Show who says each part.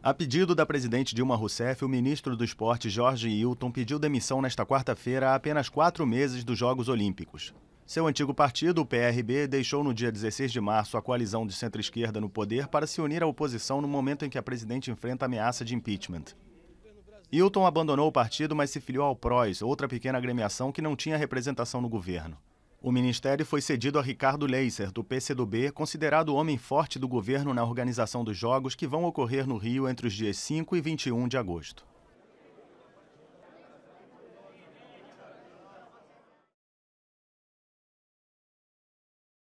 Speaker 1: A pedido da presidente Dilma Rousseff, o ministro do Esporte Jorge Hilton pediu demissão nesta quarta-feira a apenas quatro meses dos Jogos Olímpicos. Seu antigo partido, o PRB, deixou no dia 16 de março a coalizão de centro-esquerda no poder para se unir à oposição no momento em que a presidente enfrenta a ameaça de impeachment. Hilton abandonou o partido, mas se filiou ao PROS, outra pequena agremiação que não tinha representação no governo. O ministério foi cedido a Ricardo Leiser, do PCdoB, considerado o homem forte do governo na organização dos jogos que vão ocorrer no Rio entre os dias 5 e 21 de agosto.